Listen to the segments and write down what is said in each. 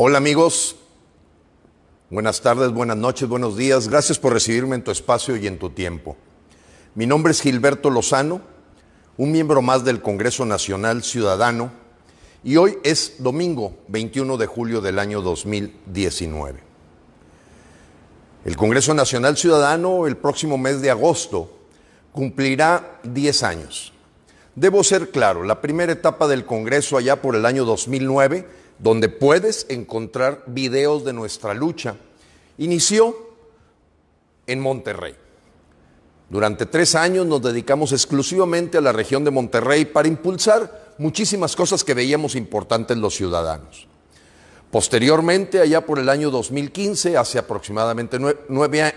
Hola amigos, buenas tardes, buenas noches, buenos días. Gracias por recibirme en tu espacio y en tu tiempo. Mi nombre es Gilberto Lozano, un miembro más del Congreso Nacional Ciudadano, y hoy es domingo 21 de julio del año 2019. El Congreso Nacional Ciudadano el próximo mes de agosto cumplirá 10 años. Debo ser claro, la primera etapa del Congreso allá por el año 2009 donde puedes encontrar videos de nuestra lucha, inició en Monterrey. Durante tres años nos dedicamos exclusivamente a la región de Monterrey para impulsar muchísimas cosas que veíamos importantes los ciudadanos. Posteriormente, allá por el año 2015, hace aproximadamente años,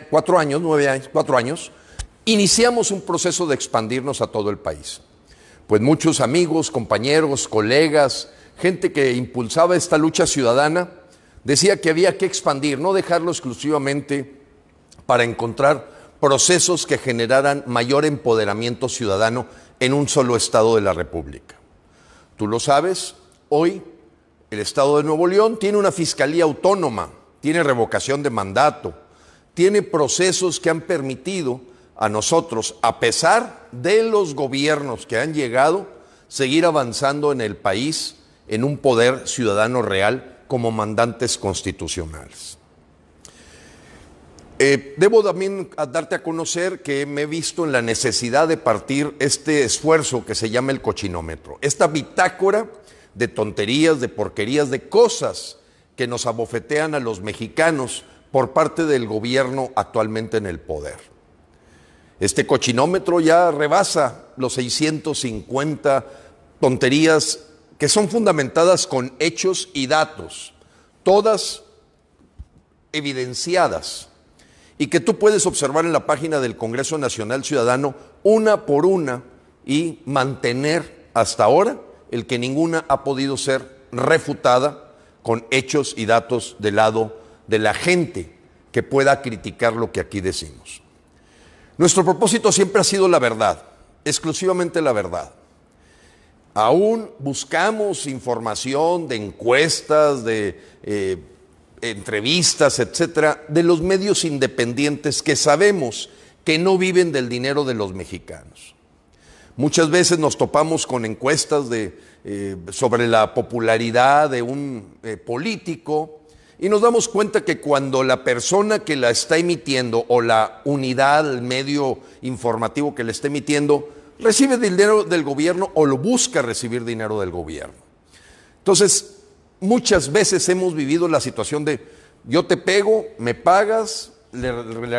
cuatro años, iniciamos un proceso de expandirnos a todo el país. Pues muchos amigos, compañeros, colegas, gente que impulsaba esta lucha ciudadana, decía que había que expandir, no dejarlo exclusivamente para encontrar procesos que generaran mayor empoderamiento ciudadano en un solo estado de la República. Tú lo sabes, hoy el estado de Nuevo León tiene una fiscalía autónoma, tiene revocación de mandato, tiene procesos que han permitido a nosotros, a pesar de los gobiernos que han llegado, seguir avanzando en el país en un poder ciudadano real como mandantes constitucionales. Eh, debo también darte a conocer que me he visto en la necesidad de partir este esfuerzo que se llama el cochinómetro, esta bitácora de tonterías, de porquerías, de cosas que nos abofetean a los mexicanos por parte del gobierno actualmente en el poder. Este cochinómetro ya rebasa los 650 tonterías que son fundamentadas con hechos y datos, todas evidenciadas, y que tú puedes observar en la página del Congreso Nacional Ciudadano una por una y mantener hasta ahora el que ninguna ha podido ser refutada con hechos y datos del lado de la gente que pueda criticar lo que aquí decimos. Nuestro propósito siempre ha sido la verdad, exclusivamente la verdad. Aún buscamos información de encuestas, de eh, entrevistas, etcétera, de los medios independientes que sabemos que no viven del dinero de los mexicanos. Muchas veces nos topamos con encuestas eh, sobre la popularidad de un eh, político y nos damos cuenta que cuando la persona que la está emitiendo o la unidad, el medio informativo que la está emitiendo, recibe dinero del gobierno o lo busca recibir dinero del gobierno. Entonces, muchas veces hemos vivido la situación de yo te pego, me pagas, le,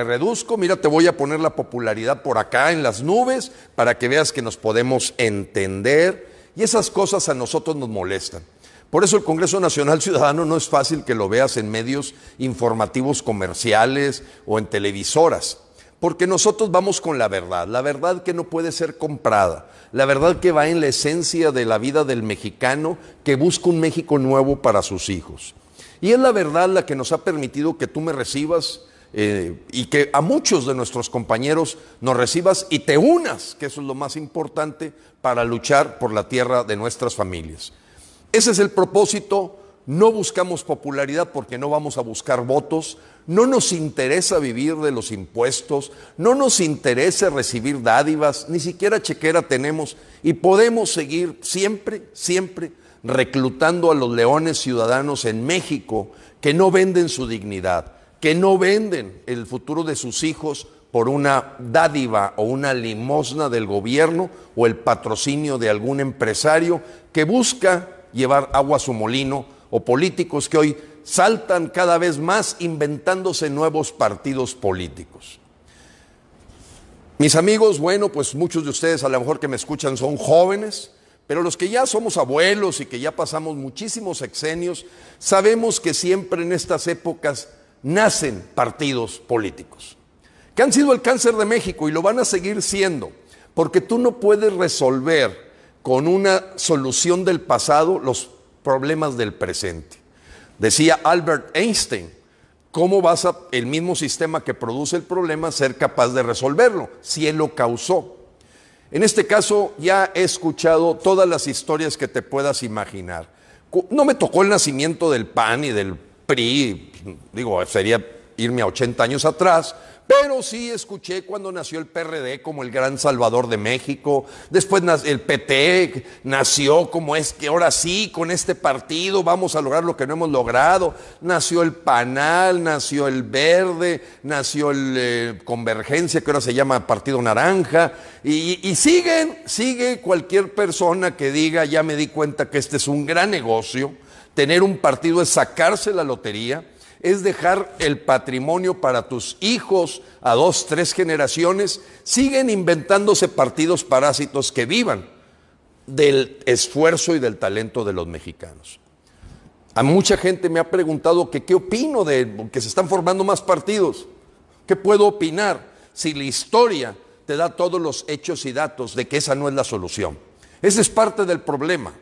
reduzco, mira, te voy a poner la popularidad por acá en las nubes para que veas que nos podemos entender. Y esas cosas a nosotros nos molestan. Por eso el Congreso Nacional Ciudadano no es fácil que lo veas en medios informativos comerciales o en televisoras porque nosotros vamos con la verdad, la verdad que no puede ser comprada, la verdad que va en la esencia de la vida del mexicano que busca un México nuevo para sus hijos. Y es la verdad la que nos ha permitido que tú me recibas eh, y que a muchos de nuestros compañeros nos recibas y te unas, que eso es lo más importante para luchar por la tierra de nuestras familias. Ese es el propósito. No buscamos popularidad porque no vamos a buscar votos, no nos interesa vivir de los impuestos, no nos interesa recibir dádivas, ni siquiera chequera tenemos y podemos seguir siempre, siempre reclutando a los leones ciudadanos en México que no venden su dignidad, que no venden el futuro de sus hijos por una dádiva o una limosna del gobierno o el patrocinio de algún empresario que busca llevar agua a su molino o políticos que hoy saltan cada vez más inventándose nuevos partidos políticos. Mis amigos, bueno, pues muchos de ustedes a lo mejor que me escuchan son jóvenes, pero los que ya somos abuelos y que ya pasamos muchísimos exenios sabemos que siempre en estas épocas nacen partidos políticos, que han sido el cáncer de México y lo van a seguir siendo, porque tú no puedes resolver con una solución del pasado los problemas del presente. Decía Albert Einstein, ¿cómo vas a el mismo sistema que produce el problema ser capaz de resolverlo si él lo causó? En este caso ya he escuchado todas las historias que te puedas imaginar. No me tocó el nacimiento del PAN y del PRI, digo, sería irme a 80 años atrás, pero sí escuché cuando nació el PRD como el gran salvador de México, después el PT nació como es que ahora sí, con este partido vamos a lograr lo que no hemos logrado, nació el PANAL, nació el Verde, nació el eh, Convergencia, que ahora se llama Partido Naranja, y, y siguen, sigue cualquier persona que diga, ya me di cuenta que este es un gran negocio, tener un partido es sacarse la lotería, es dejar el patrimonio para tus hijos a dos, tres generaciones, siguen inventándose partidos parásitos que vivan del esfuerzo y del talento de los mexicanos. A mucha gente me ha preguntado que qué opino de que se están formando más partidos. ¿Qué puedo opinar si la historia te da todos los hechos y datos de que esa no es la solución? Ese es parte del problema.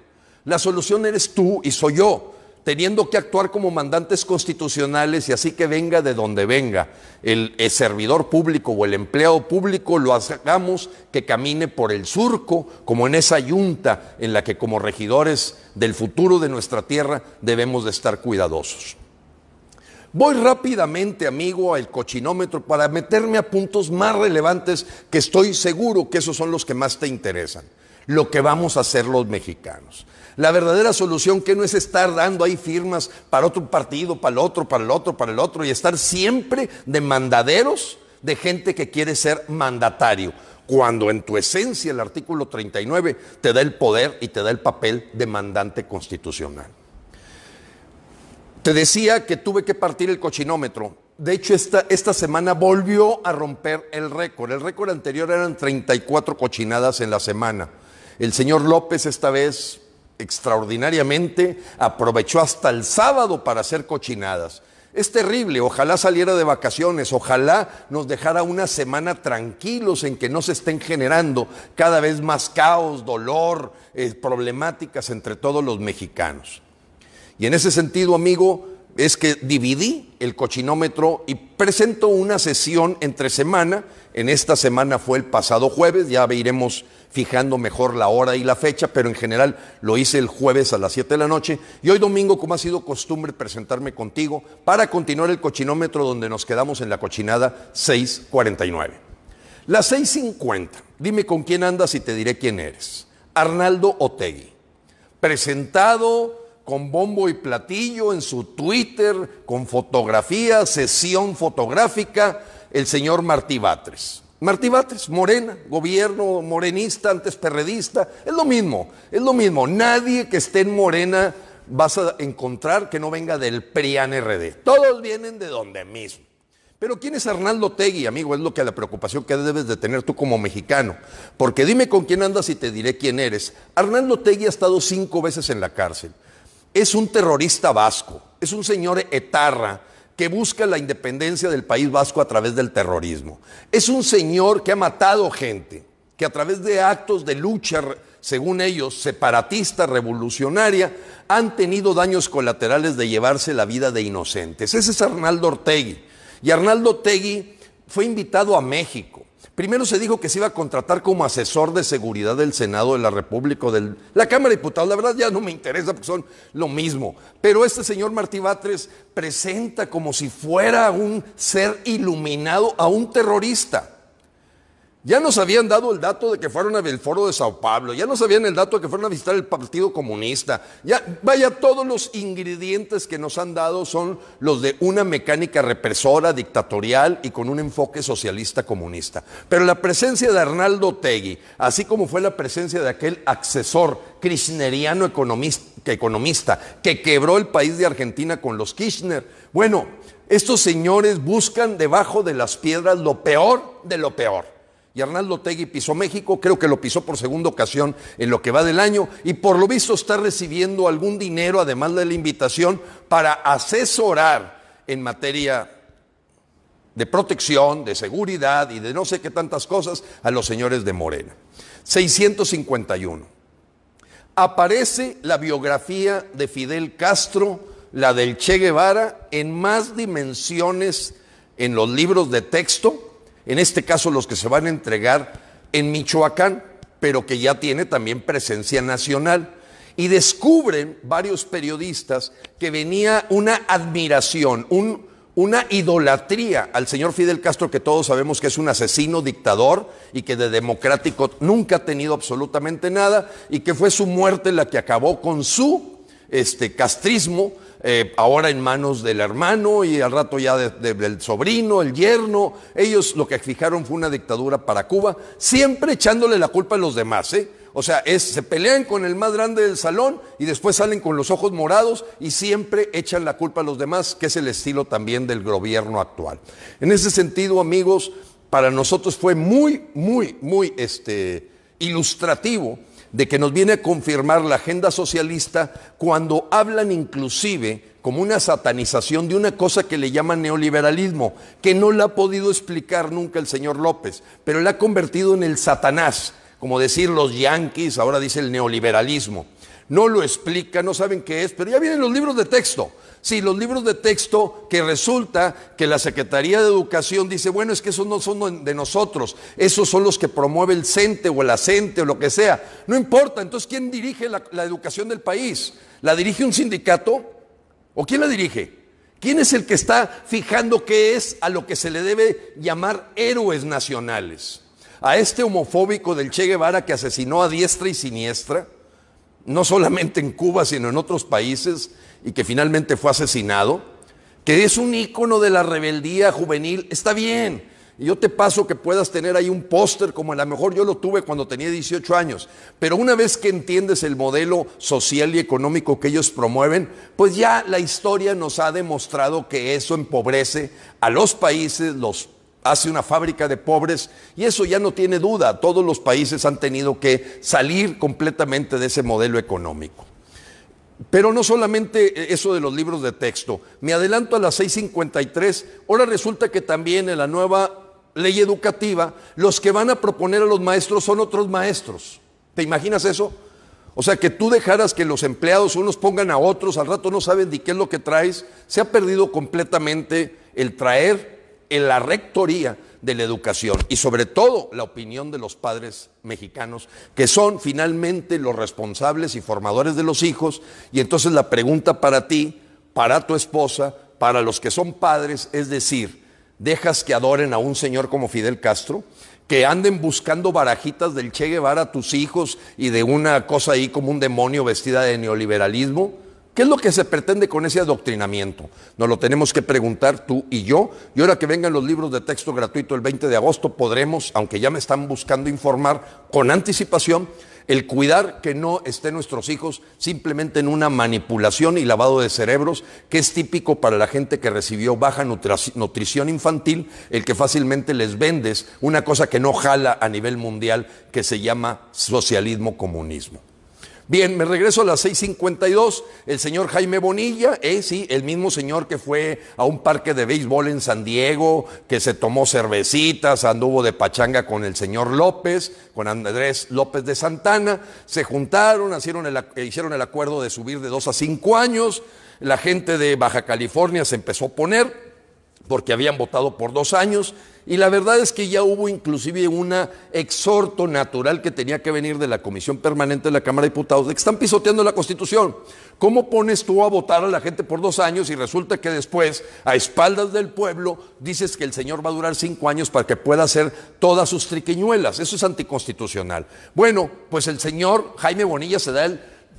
La solución eres tú y soy yo teniendo que actuar como mandantes constitucionales y así que venga de donde venga el, eh, servidor público o el empleado público, lo hagamos que camine por el surco, como en esa yunta en la que como regidores del futuro de nuestra tierra debemos de estar cuidadosos. Voy rápidamente, amigo, al cochinómetro para meterme a puntos más relevantes que estoy seguro que esos son los que más te interesan, lo que vamos a hacer los mexicanos. La verdadera solución que no es estar dando ahí firmas para otro partido, para el otro, para el otro, para el otro, y estar siempre de mandaderos de gente que quiere ser mandatario, cuando en tu esencia el artículo 39 te da el poder y te da el papel de mandante constitucional. Te decía que tuve que partir el cochinómetro. De hecho, esta, esta semana volvió a romper el récord. El récord anterior eran 34 cochinadas en la semana. El señor López esta vez extraordinariamente, aprovechó hasta el sábado para hacer cochinadas. Es terrible, ojalá saliera de vacaciones, ojalá nos dejara una semana tranquilos en que no se estén generando cada vez más caos, dolor, eh, problemáticas entre todos los mexicanos. Y en ese sentido, amigo, es que dividí el cochinómetro y presento una sesión entre semana. En esta semana fue el pasado jueves, ya veremos fijando mejor la hora y la fecha, pero en general lo hice el jueves a las 7 de la noche. Y hoy domingo, como ha sido costumbre, presentarme contigo para continuar el cochinómetro donde nos quedamos en la cochinada 649. Las 6.50, dime con quién andas y te diré quién eres. Arnaldo Otegui, presentado con bombo y platillo en su Twitter, con fotografía, sesión fotográfica, el señor Martí Batres. Martí Batres, Morena, gobierno morenista, antes perredista, es lo mismo, es lo mismo. Nadie que esté en Morena vas a encontrar que no venga del PRIAN RD. Todos vienen de donde mismo. Pero ¿quién es Arnaldo Tegui, amigo? Es lo que la preocupación que debes de tener tú como mexicano. Porque dime con quién andas y te diré quién eres. Arnaldo Tegui ha estado cinco veces en la cárcel. Es un terrorista vasco, es un señor etarra que busca la independencia del País Vasco a través del terrorismo. Es un señor que ha matado gente, que a través de actos de lucha, según ellos, separatista, revolucionaria, han tenido daños colaterales de llevarse la vida de inocentes. Ese es Arnaldo Ortegui. Y Arnaldo Ortegui fue invitado a México Primero se dijo que se iba a contratar como asesor de seguridad del Senado de la República o de la Cámara de Diputados. La verdad ya no me interesa porque son lo mismo. Pero este señor Martí Batres presenta como si fuera un ser iluminado a un terrorista. Ya nos habían dado el dato de que fueron al foro de Sao Paulo, ya nos habían el dato de que fueron a visitar el Partido Comunista. Ya, vaya, todos los ingredientes que nos han dado son los de una mecánica represora, dictatorial y con un enfoque socialista comunista. Pero la presencia de Arnaldo Tegui, así como fue la presencia de aquel accesor kirchneriano economista que quebró el país de Argentina con los Kirchner, bueno, estos señores buscan debajo de las piedras lo peor de lo peor. Y Arnaldo Tegui pisó México, creo que lo pisó por segunda ocasión en lo que va del año, y por lo visto está recibiendo algún dinero, además de la invitación, para asesorar en materia de protección, de seguridad y de no sé qué tantas cosas a los señores de Morena. 651. Aparece la biografía de Fidel Castro, la del Che Guevara, en más dimensiones en los libros de texto en este caso los que se van a entregar en Michoacán, pero que ya tiene también presencia nacional. Y descubren varios periodistas que venía una admiración, una idolatría al señor Fidel Castro, que todos sabemos que es un asesino, dictador y que de democrático nunca ha tenido absolutamente nada, y que fue su muerte la que acabó con su este, castrismo eh, ahora en manos del hermano y al rato ya del sobrino, el yerno. Ellos lo que fijaron fue una dictadura para Cuba, siempre echándole la culpa a los demás. ¿eh? O sea, se pelean con el más grande del salón y después salen con los ojos morados y siempre echan la culpa a los demás, que es el estilo también del gobierno actual. En ese sentido, amigos, para nosotros fue muy, muy, muy este, ilustrativo de que nos viene a confirmar la agenda socialista cuando hablan inclusive como una satanización de una cosa que le llaman neoliberalismo, que no la ha podido explicar nunca el señor López, pero la ha convertido en el satanás, como decir los yanquis, ahora dice el neoliberalismo no lo explica, no saben qué es, pero ya vienen los libros de texto. Sí, los libros de texto que resulta que la Secretaría de Educación dice, bueno, es que esos no son de nosotros, esos son los que promueve el CENTE o el ACENTE o lo que sea. No importa, entonces, ¿quién dirige la, la educación del país? ¿La dirige un sindicato? ¿O quién la dirige? ¿Quién es el que está fijando qué es a lo que se le debe llamar héroes nacionales? ¿A este homofóbico del Che Guevara que asesinó a diestra y siniestra? no solamente en Cuba, sino en otros países, y que finalmente fue asesinado, que es un ícono de la rebeldía juvenil, está bien. yo te paso que puedas tener ahí un póster como a lo mejor yo lo tuve cuando tenía 18 años. Pero una vez que entiendes el modelo social y económico que ellos promueven, pues ya la historia nos ha demostrado que eso empobrece a los países, los hace una fábrica de pobres y eso ya no tiene duda. Todos los países han tenido que salir completamente de ese modelo económico. Pero no solamente eh, eso de los libros de texto. Me adelanto a las 6.53. Ahora resulta que también en la nueva ley educativa los que van a proponer a los maestros son otros maestros. ¿Te imaginas eso? O sea, que tú dejaras que los empleados unos pongan a otros, al rato no saben ni qué es lo que traes. Se ha perdido completamente el traer en la rectoría de la educación y sobre todo la opinión de los padres mexicanos, que son finalmente los responsables y formadores de los hijos. Y entonces la pregunta para ti, para tu esposa, para los que son padres, es decir, ¿dejas que adoren a un señor como Fidel Castro? que anden buscando barajitas del Che Guevara a tus hijos y de una cosa ahí como un demonio vestida de neoliberalismo. ¿Qué es lo que se pretende con ese adoctrinamiento? Nos lo tenemos que preguntar tú y yo. Y ahora que vengan los libros de texto gratuito el 20 de agosto, podremos, aunque ya me están buscando informar con anticipación, el cuidar que no estén nuestros hijos simplemente en una manipulación y lavado de cerebros, que es típico para la gente que recibió baja nutrición infantil, el que fácilmente les vendes una cosa que no jala a nivel mundial, que se llama socialismo comunismo. Bien, me regreso a las 6:52. El señor Jaime Bonilla, eh, el mismo señor que fue a un parque de béisbol en San Diego, que se tomó cervecitas, anduvo de pachanga con el señor López, con Andrés López de Santana. Se juntaron, hicieron el acuerdo de subir de dos a cinco años. La gente de Baja California se empezó a poner porque habían votado por dos años y la verdad es que ya hubo inclusive una exhorto natural que tenía que venir de la Comisión Permanente de la Cámara de Diputados de que están pisoteando la Constitución. ¿Cómo pones tú a votar a la gente por dos años y resulta que después, a espaldas del pueblo, dices que el señor va a durar cinco años para que pueda hacer todas sus triquiñuelas? Eso es anticonstitucional. Bueno, pues el señor Jaime Bonilla se da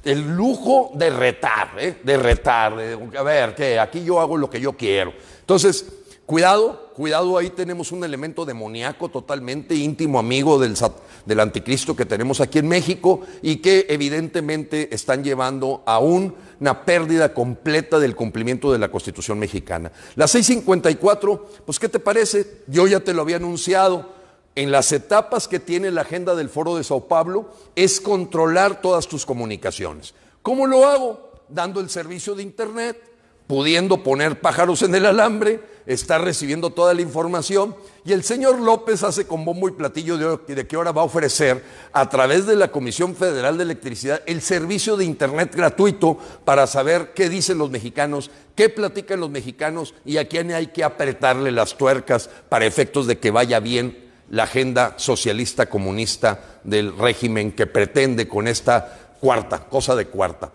el lujo de retar, ¿eh? de retar, de, a ver, que aquí yo hago lo que yo quiero. Entonces, Cuidado, cuidado, ahí tenemos un elemento demoníaco totalmente íntimo amigo del, del, anticristo que tenemos aquí en México y que evidentemente están llevando a una pérdida completa del cumplimiento de la Constitución mexicana. La 654, pues ¿qué te parece? Yo ya te lo había anunciado. En las etapas que tiene la agenda del Foro de Sao Pablo es controlar todas tus comunicaciones. ¿Cómo lo hago? Dando el servicio de Internet, pudiendo poner pájaros en el alambre, está recibiendo toda la información y el señor López hace con bombo y platillo de, de hora va a ofrecer a través de la Comisión Federal de Electricidad el servicio de Internet gratuito para saber qué dicen los mexicanos, qué platican los mexicanos y a quién hay que apretarle las tuercas para efectos de que vaya bien la agenda socialista comunista del régimen que pretende con esta cuarta, cosa de cuarta.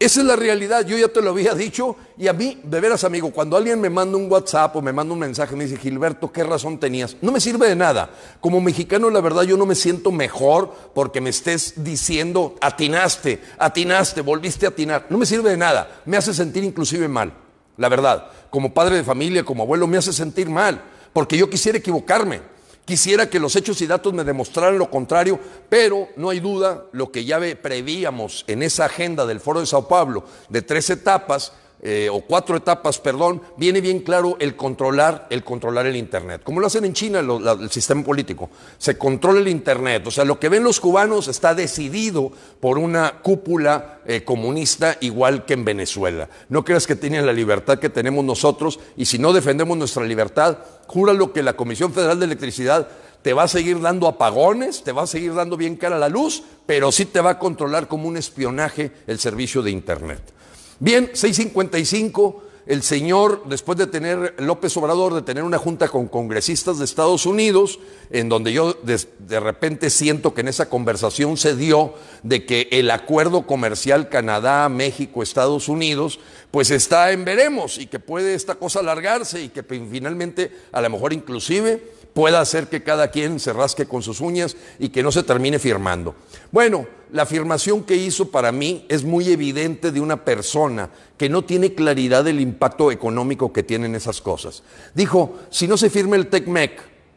Esa es la realidad, yo ya te lo había dicho y a mí, de veras amigo, cuando alguien me manda un WhatsApp o me manda un mensaje, me dice, Gilberto, ¿qué razón tenías? No me sirve de nada. Como mexicano, la verdad, yo no me siento mejor porque me estés diciendo, atinaste, atinaste, volviste a atinar. No me sirve de nada, me hace sentir inclusive mal, la verdad. Como padre de familia, como abuelo, me hace sentir mal, porque yo quisiera equivocarme Quisiera que los hechos y datos me demostraran lo contrario, pero no hay duda, lo que ya prevíamos en esa agenda del Foro de Sao Pablo de tres etapas, eh, o cuatro etapas, perdón, viene bien claro el controlar el, controlar el Internet. Como lo hacen en China el sistema político, se controla el Internet. O sea, lo que ven los cubanos está decidido por una cúpula eh, comunista igual que en Venezuela. No creas que tienen la libertad que tenemos nosotros y si no defendemos nuestra libertad, lo que la Comisión Federal de Electricidad te va a seguir dando apagones, te va a seguir dando bien cara la luz, pero sí te va a controlar como un espionaje el servicio de Internet. Bien, 655, el señor, después de tener López Obrador, de tener una junta con congresistas de Estados Unidos, en donde yo de, repente siento que en esa conversación se dio de que el acuerdo comercial Canadá, México, Estados Unidos, pues está en veremos y que puede esta cosa alargarse y que pues, finalmente a lo mejor inclusive pueda hacer que cada quien se rasque con sus uñas y que no se termine firmando. Bueno, la afirmación que hizo para mí es muy evidente de una persona que no tiene claridad del impacto económico que tienen esas cosas. Dijo, si no se firma el TECMEC,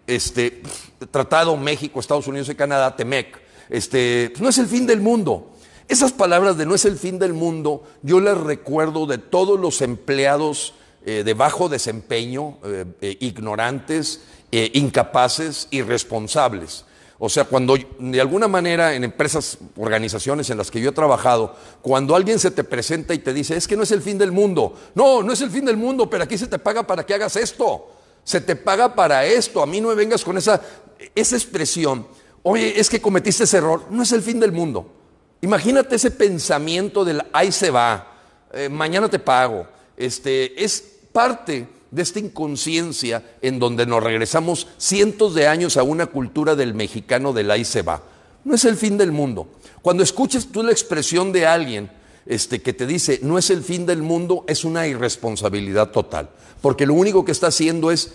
este tratado México, Estados Unidos y Canadá, TEMEC, este, no es el fin del mundo. Esas palabras de no es el fin del mundo, yo las recuerdo de todos los empleados eh, de bajo desempeño, eh, eh, ignorantes eh, incapaces, irresponsables. O sea, cuando de alguna manera en empresas, organizaciones en las que yo he trabajado, cuando alguien se te presenta y te dice, es que no es el fin del mundo, no, no es el fin del mundo, pero aquí se te paga para que hagas esto, se te paga para esto, a mí no me vengas con esa, esa expresión, oye, es que cometiste ese error, no es el fin del mundo. Imagínate ese pensamiento del ahí se va, eh, mañana te pago, este, es parte de esta inconsciencia en donde nos regresamos cientos de años a una cultura del mexicano del ahí se va. No es el fin del mundo. Cuando escuches tú la expresión de alguien este, que te dice no es el fin del mundo, es una irresponsabilidad total. Porque lo único que está haciendo es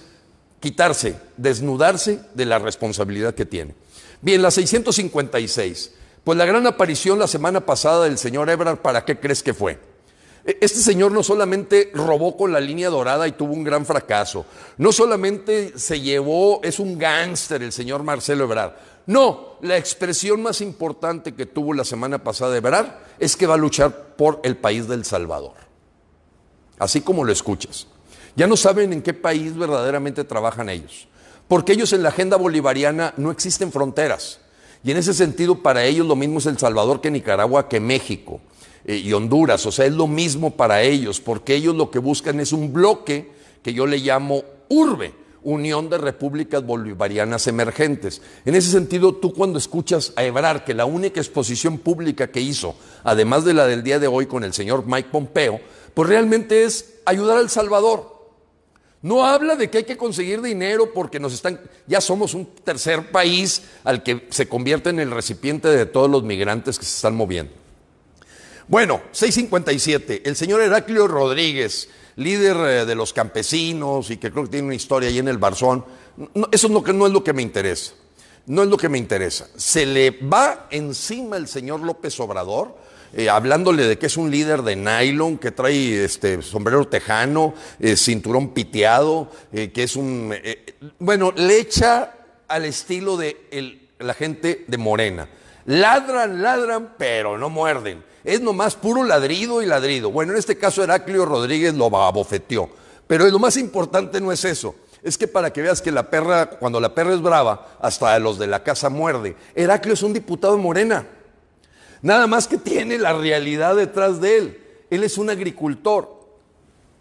quitarse, desnudarse de la responsabilidad que tiene. Bien, la 656. Pues la gran aparición la semana pasada del señor Ebrard, ¿para qué crees que fue? E-, este señor no solamente robó con la línea dorada y tuvo un gran fracaso, no solamente se llevó, es un gángster el señor Marcelo Ebrard. No, la expresión más importante que tuvo la semana pasada Ebrard es que va a luchar por el país del Salvador. Así como lo escuchas. Ya no saben en qué país verdaderamente trabajan ellos. Porque ellos en la agenda bolivariana no existen fronteras. Y en ese sentido, para ellos lo mismo es El Salvador que Nicaragua que México. Eh, y Honduras. O sea, es lo mismo para ellos, porque ellos lo que buscan es un bloque que yo le llamo urbe, Unión de Repúblicas Bolivarianas Emergentes. En ese sentido, tú cuando escuchas a Ebrar que la única exposición pública que hizo, además de la del día de hoy con el señor Mike Pompeo, pues realmente es ayudar al Salvador. No habla de que hay que conseguir dinero porque nos están, ya somos un tercer país al que se convierte en el recipiente de todos los migrantes que se están moviendo. Bueno, 657. El señor Heraclio Rodríguez, líder eh, de los campesinos y que creo que tiene una historia ahí en el Barzón. eso no, es lo que me interesa. No es lo que me interesa. Se le va encima el señor López Obrador. Eh, hablándole de que es un líder de nylon, que trae este, sombrero tejano, eh, cinturón piteado, que es un... bueno, le echa al estilo de la gente de Morena. Ladran, ladran, pero no muerden es nomás puro ladrido y ladrido. Bueno, en este caso Heraclio Rodríguez lo abofeteó. Pero lo más importante no es eso. Es que para que veas que la perra, cuando la perra es brava, hasta los de la casa muerde. Heraclio es un diputado Morena. Nada más que tiene la realidad detrás de él. Él es un agricultor.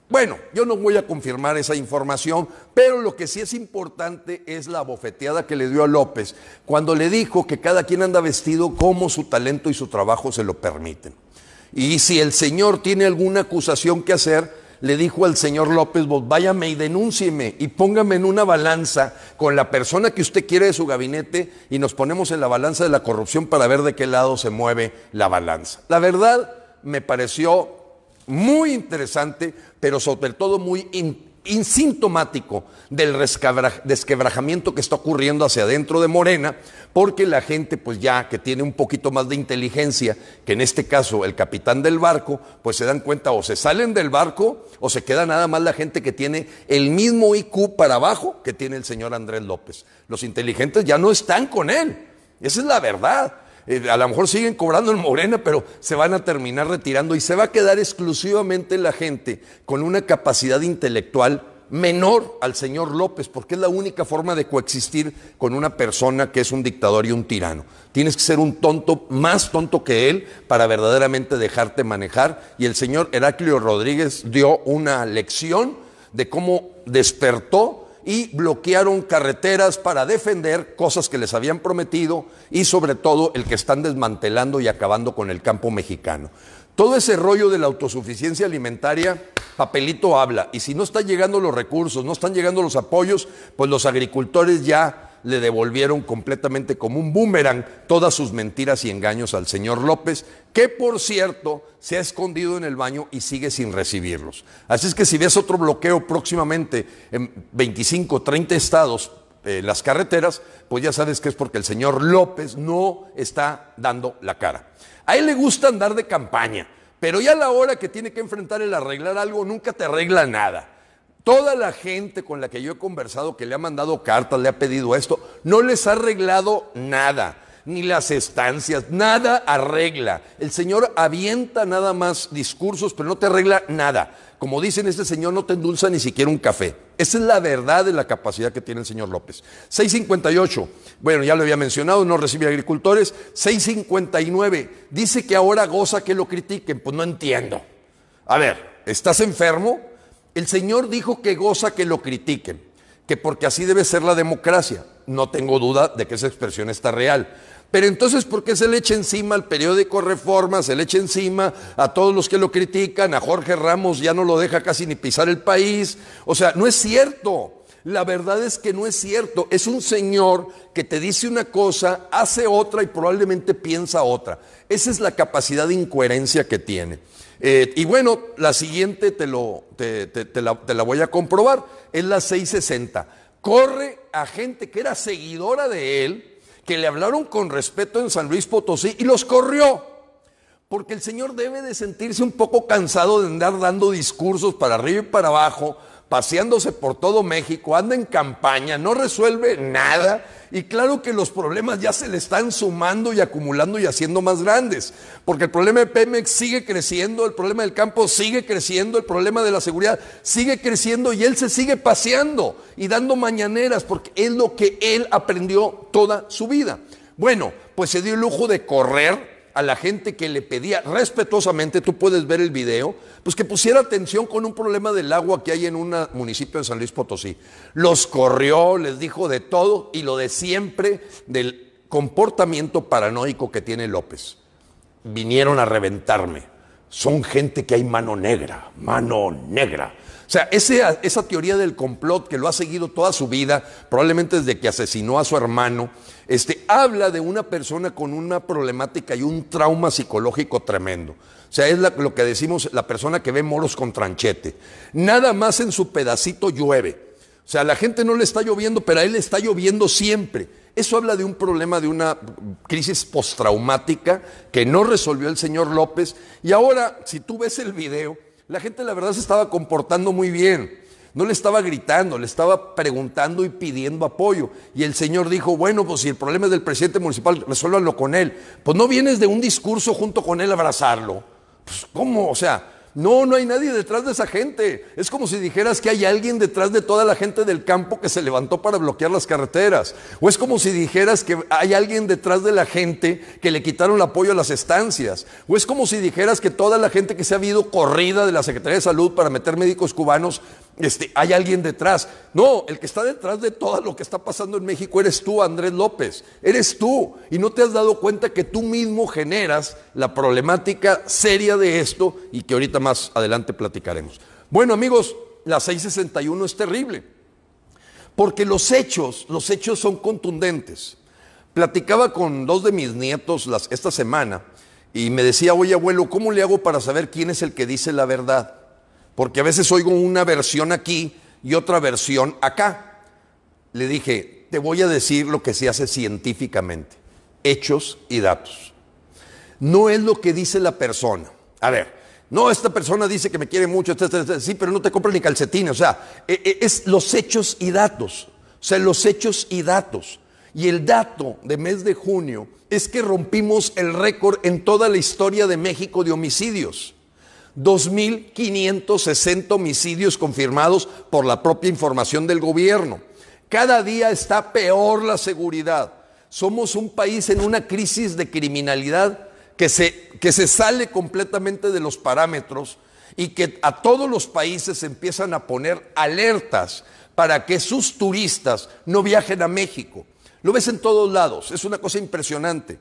Bueno, yo no voy a confirmar esa información, pero lo que sí es importante es la bofeteada que le dio a López cuando le dijo que cada quien anda vestido como su talento y su trabajo se lo permiten. Y si el señor tiene alguna acusación que hacer, le dijo al señor López, váyame y denúncieme y póngame en una balanza con la persona que usted quiere de su gabinete y nos ponemos en la balanza de la corrupción para ver de qué lado se mueve la balanza. La verdad me pareció muy interesante, pero sobre todo muy insintomático del desquebrajamiento que está ocurriendo hacia adentro de Morena, porque la gente, pues ya que tiene un poquito más de inteligencia, que en este caso el capitán del barco, pues se dan cuenta o se salen del barco o se queda nada más la gente que tiene el mismo IQ para abajo que tiene el señor Andrés López. Los inteligentes ya no están con él, esa es la verdad. Eh, a lo mejor siguen cobrando en Morena, pero se van a terminar retirando y se va a quedar exclusivamente la gente con una capacidad intelectual menor al señor López, porque es la única forma de coexistir con una persona que es un dictador y un tirano. Tienes que ser un tonto, más tonto que él, para verdaderamente dejarte manejar. Y el señor Heraclio Rodríguez dio una lección de cómo despertó y bloquearon carreteras para defender cosas que les habían prometido y sobre todo el que están desmantelando y acabando con el campo mexicano. Todo ese rollo de la autosuficiencia alimentaria, papelito habla. Y si no están llegando los recursos, no están llegando los apoyos, pues los agricultores ya le devolvieron completamente como un boomerang todas sus mentiras y engaños al señor López, que por cierto se ha escondido en el baño y sigue sin recibirlos. Así es que si ves otro bloqueo próximamente en 25, 30 estados, en eh, las carreteras, pues ya sabes que es porque el señor López no está dando la cara. A él le gusta andar de campaña, pero ya a la hora que tiene que enfrentar el arreglar algo, nunca te arregla nada. Toda la gente con la que yo he conversado, que le ha mandado cartas, le ha pedido esto, no les ha arreglado nada, ni las estancias, nada arregla. El Señor avienta nada más discursos, pero no te arregla nada. Como dicen, este Señor no te endulza ni siquiera un café. Esa es la verdad de la capacidad que tiene el señor López. 658, bueno, ya lo había mencionado, no recibe agricultores. 659, dice que ahora goza que lo critiquen. Pues no entiendo. A ver, ¿estás enfermo? El Señor dijo que goza que lo critiquen, que porque así debe ser la democracia. No tengo duda de que esa expresión está real. Pero entonces, ¿por qué se le echa encima al periódico Reforma, se le echa encima a todos los que lo critican, a Jorge Ramos ya no lo deja casi ni pisar el país? O sea, no es cierto. La verdad es que no es cierto. Es un señor que te dice una cosa, hace otra y probablemente piensa otra. Esa es la capacidad de incoherencia que tiene. Eh, y bueno, la siguiente te, lo, te, la, la voy a comprobar, es la 660. Corre a gente que era seguidora de él, que le hablaron con respeto en San Luis Potosí y los corrió. Porque el Señor debe de sentirse un poco cansado de andar dando discursos para arriba y para abajo, paseándose por todo México, anda en campaña, no resuelve nada y claro que los problemas ya se le están sumando y acumulando y haciendo más grandes, porque el problema de Pemex sigue creciendo, el problema del campo sigue creciendo, el problema de la seguridad sigue creciendo y él se sigue paseando y dando mañaneras porque es lo que él aprendió toda su vida. Bueno, pues se dio el lujo de correr a la gente que le pedía respetuosamente, tú puedes ver el video, pues que pusiera atención con un problema del agua que hay en un municipio de San Luis Potosí. Los corrió, les dijo de todo y lo de siempre del comportamiento paranoico que tiene López. Vinieron a reventarme. Son gente que hay mano negra, mano negra. O sea, esa teoría del complot que lo ha seguido toda su vida, probablemente desde que asesinó a su hermano, este, habla de una persona con una problemática y un trauma psicológico tremendo. O sea, es lo que decimos la persona que ve moros con tranchete. Nada más en su pedacito llueve. O sea, a la gente no le está lloviendo, pero a él le está lloviendo siempre. Eso habla de un problema, de una crisis postraumática que no resolvió el señor López. Y ahora, si tú ves el video, la gente la verdad se estaba comportando muy bien. No le estaba gritando, le estaba preguntando y pidiendo apoyo. Y el señor dijo, bueno, pues si el problema es del presidente municipal, resuélvanlo con él. Pues no vienes de un discurso junto con él a abrazarlo. Pues cómo, o sea, no, no hay nadie detrás de esa gente. Es como si dijeras que hay alguien detrás de toda la gente del campo que se levantó para bloquear las carreteras. O es como si dijeras que hay alguien detrás de la gente que le quitaron el apoyo a las estancias. O es como si dijeras que toda la gente que se ha habido corrida de la Secretaría de Salud para meter médicos cubanos este, hay alguien detrás. No, el que está detrás de todo lo que está pasando en México eres tú, Andrés López. Eres tú. Y no te has dado cuenta que tú mismo generas la problemática seria de esto y que ahorita más adelante platicaremos. Bueno, amigos, la 661 es terrible. Porque los hechos, los hechos son contundentes. Platicaba con dos de mis nietos las, esta semana y me decía, oye abuelo, ¿cómo le hago para saber quién es el que dice la verdad? porque a veces oigo una versión aquí y otra versión acá. Le dije, te voy a decir lo que se hace científicamente, hechos y datos. No es lo que dice la persona. A ver, no, esta persona dice que me quiere mucho, sí, pero no te compra ni calcetines. O sea, e, e, es los hechos y datos. O sea, los hechos y datos. Y el dato de mes de junio es que rompimos el récord en toda la historia de México de homicidios. 2.560 homicidios confirmados por la propia información del gobierno. Cada día está peor la seguridad. Somos un país en una crisis de criminalidad que se, que se sale completamente de los parámetros y que a todos los países empiezan a poner alertas para que sus turistas no viajen a México. Lo ves en todos lados, es una cosa impresionante.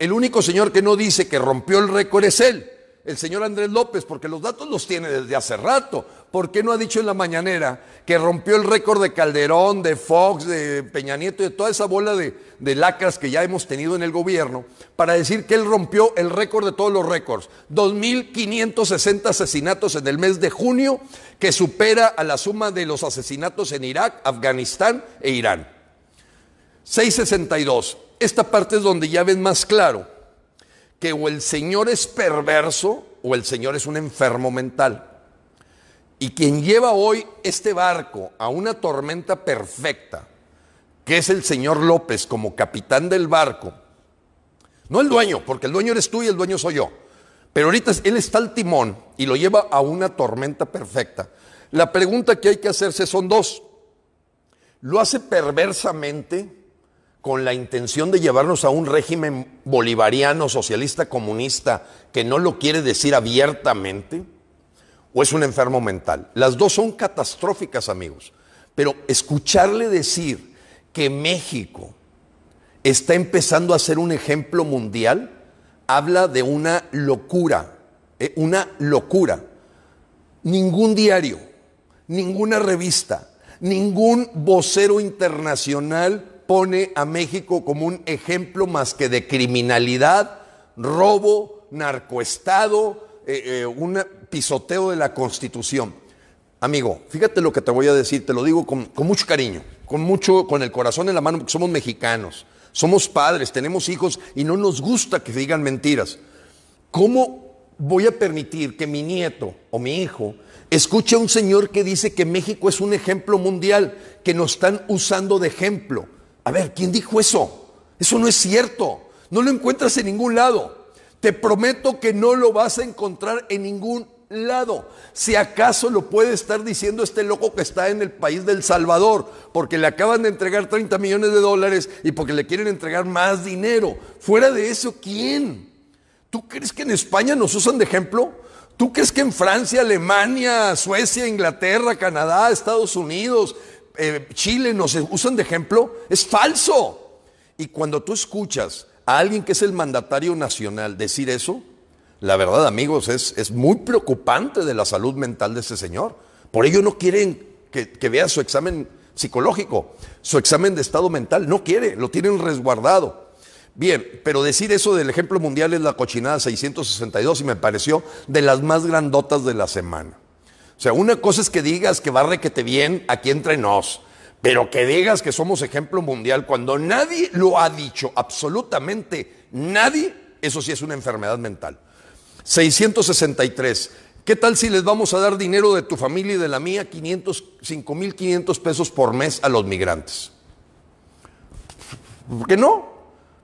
El único señor que no dice que rompió el récord es él el señor Andrés López, porque los datos los tiene desde hace rato. ¿Por qué no ha dicho en la mañanera que rompió el récord de Calderón, de Fox, de Peña Nieto, de toda esa bola de, de lacras que ya hemos tenido en el gobierno, para decir que él rompió el récord de todos los récords? 2.560 asesinatos en el mes de junio, que supera a la suma de los asesinatos en Irak, Afganistán e Irán. 662. Esta parte es donde ya ven más claro que o el Señor es perverso o el Señor es un enfermo mental. Y quien lleva hoy este barco a una tormenta perfecta, que es el señor López como capitán del barco, no el dueño, porque el dueño eres tú y el dueño soy yo, pero ahorita él está al timón y lo lleva a una tormenta perfecta. La pregunta que hay que hacerse son dos. ¿Lo hace perversamente? con la intención de llevarnos a un régimen bolivariano, socialista, comunista, que no lo quiere decir abiertamente? ¿O es un enfermo mental? Las dos son catastróficas, amigos. Pero escucharle decir que México está empezando a ser un ejemplo mundial habla de una locura, eh, una locura. Ningún diario, ninguna revista, ningún vocero internacional pone a México como un ejemplo más que de criminalidad, robo, narcoestado, eh, eh, un pisoteo de la Constitución. Amigo, fíjate lo que te voy a decir, te lo digo con, mucho cariño, con mucho, con el corazón en la mano, porque somos mexicanos, somos padres, tenemos hijos y no nos gusta que digan mentiras. ¿Cómo voy a permitir que mi nieto o mi hijo escuche a un señor que dice que México es un ejemplo mundial, que nos están usando de ejemplo? A ver, ¿quién dijo eso? Eso no es cierto. No lo encuentras en ningún lado. Te prometo que no lo vas a encontrar en ningún lado. Si acaso lo puede estar diciendo este loco que está en el país del Salvador, porque le acaban de entregar 30 millones de dólares y porque le quieren entregar más dinero. Fuera de eso, ¿quién? ¿Tú crees que en España nos usan de ejemplo? ¿Tú crees que en Francia, Alemania, Suecia, Inglaterra, Canadá, Estados Unidos, eh, Chile nos usan de ejemplo, es falso. Y cuando tú escuchas a alguien que es el mandatario nacional decir eso, la verdad, amigos, es, es muy preocupante de la salud mental de ese señor. Por ello no quieren que, que vea su examen psicológico, su examen de estado mental. No quiere, lo tienen resguardado. Bien, pero decir eso del ejemplo mundial es la cochinada 662 y me pareció de las más grandotas de la semana. O sea, una cosa es que digas que va requete bien aquí entre pero que digas que somos ejemplo mundial cuando nadie lo ha dicho, absolutamente nadie, eso sí es una enfermedad mental. 663. ¿Qué tal si les vamos a dar dinero de tu familia y de la mía, 500, 5.500 pesos por mes a los migrantes? ¿Por qué no?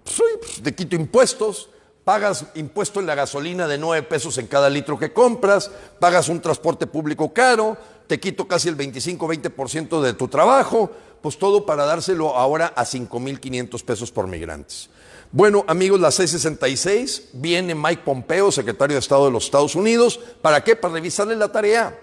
Pues, te quito impuestos, pagas impuesto en la gasolina de 9 pesos en cada litro que compras, pagas un transporte público caro, te quito casi el 25-20% de tu trabajo, pues todo para dárselo ahora a 5.500 pesos por migrantes. Bueno, amigos, la 666 viene Mike Pompeo, secretario de Estado de los Estados Unidos, ¿para qué? Para revisarle la tarea.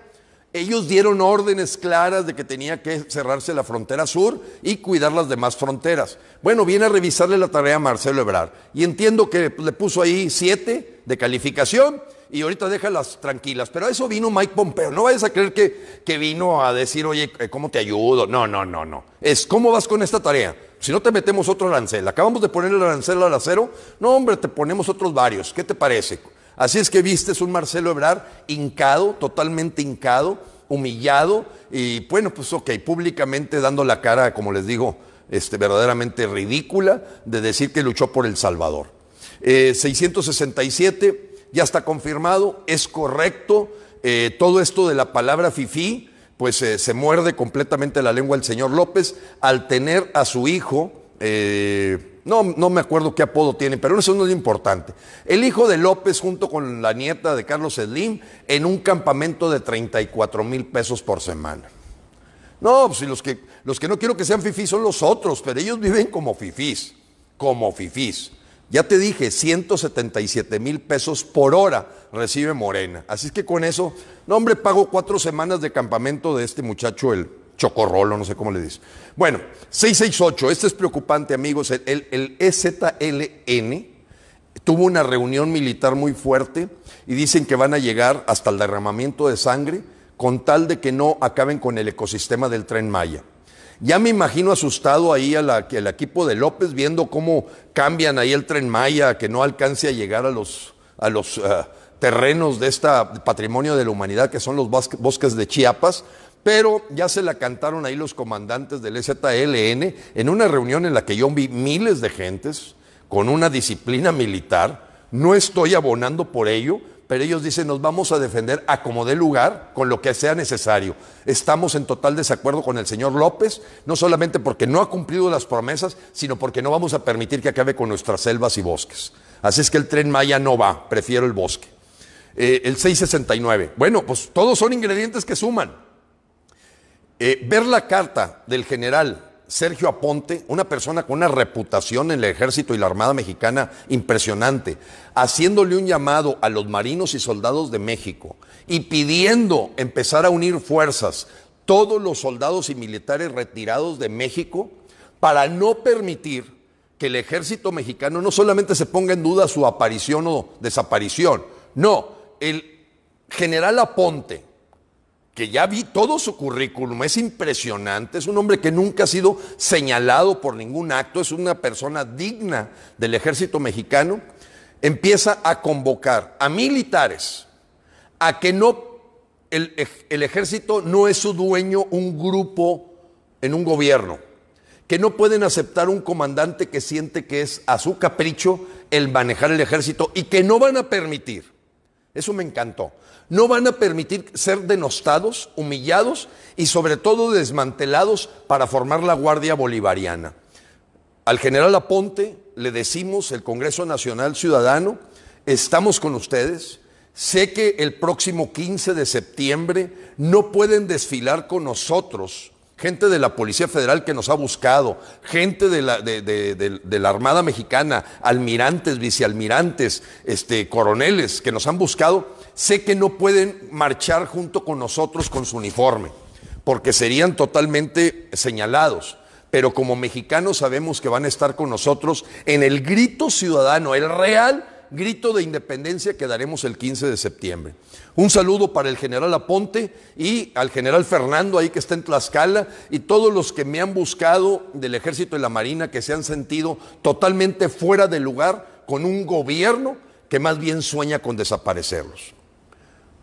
Ellos dieron órdenes claras de que tenía que cerrarse la frontera sur y cuidar las demás fronteras. Bueno, viene a revisarle la tarea a Marcelo Ebrar. Y entiendo que le puso ahí siete de calificación y ahorita déjalas tranquilas. Pero a eso vino Mike Pompeo. No vayas a creer que, que vino a decir, oye, eh, ¿cómo te ayudo? No, no, no, no. Es cómo vas con esta tarea. Si no te metemos otro arancel, acabamos de poner el arancel al acero, no hombre, te ponemos otros varios. ¿Qué te parece? Así es que viste, es un Marcelo Ebrard hincado, totalmente hincado, humillado y bueno, pues ok, públicamente dando la cara, como les digo, este, verdaderamente ridícula de decir que luchó por El Salvador. 667 eh, ya está confirmado, es correcto. Eh, todo esto de la palabra fifí, pues eh, se muerde completamente la lengua el señor López al tener a su hijo eh, no, no me acuerdo qué apodo tiene, pero eso no es importante. El hijo de López junto con la nieta de Carlos Slim en un campamento de 34 mil pesos por semana. No, pues los que, los que no quiero que sean fifís son los otros, pero ellos viven como fifís, como fifís. Ya te dije, 177 mil pesos por hora recibe Morena. Así es que con eso, no hombre, pago cuatro semanas de campamento de este muchacho, el, chocorrolo, no sé cómo le dice. Bueno, 668, este es preocupante, amigos. El, el, el, EZLN tuvo una reunión militar muy fuerte y dicen que van a llegar hasta el derramamiento de sangre con tal de que no acaben con el ecosistema del tren Maya. Ya me imagino asustado ahí al equipo de López viendo cómo cambian ahí el tren Maya, que no alcance a llegar a los, a los eh, terrenos de este patrimonio de la humanidad que son los bosques de Chiapas, pero ya se la cantaron ahí los comandantes del EZLN en una reunión en la que yo vi miles de gentes con una disciplina militar. No estoy abonando por ello, pero ellos dicen nos vamos a defender a como dé lugar con lo que sea necesario. Estamos en total desacuerdo con el señor López, no solamente porque no ha cumplido las promesas, sino porque no vamos a permitir que acabe con nuestras selvas y bosques. Así es que el tren Maya no va, prefiero el bosque. Eh, el 669. Bueno, pues todos son ingredientes que suman. Eh, ver la carta del general Sergio Aponte, una persona con una reputación en el ejército y la Armada Mexicana impresionante, haciéndole un llamado a los marinos y soldados de México y pidiendo empezar a unir fuerzas todos los soldados y militares retirados de México para no permitir que el ejército mexicano no solamente se ponga en duda su aparición o desaparición, no, el general Aponte que ya vi todo su currículum, es impresionante, es un hombre que nunca ha sido señalado por ningún acto, es una persona digna del ejército mexicano, empieza a convocar a militares a que no, el, el ejército no es su dueño un grupo en un gobierno, que no pueden aceptar un comandante que siente que es a su capricho el manejar el ejército y que no van a permitir eso me encantó. No van a permitir ser denostados, humillados y sobre todo desmantelados para formar la Guardia Bolivariana. Al general Aponte le decimos, el Congreso Nacional Ciudadano, estamos con ustedes. Sé que el próximo 15 de septiembre no pueden desfilar con nosotros gente de la Policía Federal que nos ha buscado, gente de la, de, la Armada Mexicana, almirantes, vicealmirantes, este, coroneles que nos han buscado, sé que no pueden marchar junto con nosotros con su uniforme, porque serían totalmente señalados. Pero como mexicanos sabemos que van a estar con nosotros en el grito ciudadano, el real grito de independencia que daremos el 15 de septiembre. Un saludo para el general Aponte y al general Fernando ahí que está en Tlaxcala y todos los que me han buscado del ejército y la marina que se han sentido totalmente fuera de lugar con un gobierno que más bien sueña con desaparecerlos.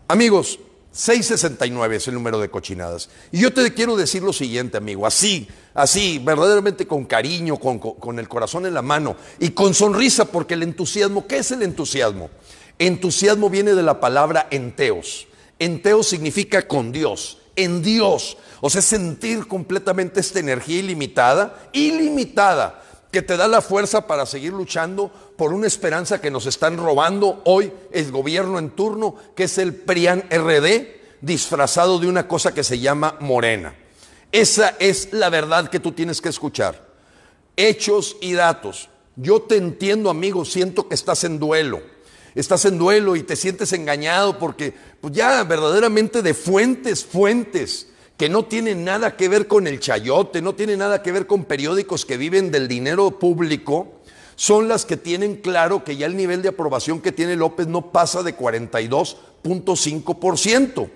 Amigos, 669 es el número de cochinadas. Y yo te quiero decir lo siguiente, amigo, así, así, verdaderamente con cariño, con, el corazón en la mano y con sonrisa, porque el entusiasmo, ¿qué es el entusiasmo? Entusiasmo viene de la palabra enteos. Enteos significa con Dios, en Dios. O sea, sentir completamente esta energía ilimitada, ilimitada que te da la fuerza para seguir luchando por una esperanza que nos están robando hoy el gobierno en turno, que es el PRIAN RD, disfrazado de una cosa que se llama morena. Esa es la verdad que tú tienes que escuchar. Hechos y datos. Yo te entiendo, amigo, siento que estás en duelo. Estás en duelo y te sientes engañado porque pues ya verdaderamente de fuentes, fuentes que no tienen nada que ver con el chayote, no tiene nada que ver con periódicos que viven del dinero público, son las que tienen claro que ya el nivel de aprobación que tiene López no pasa de 42.5%.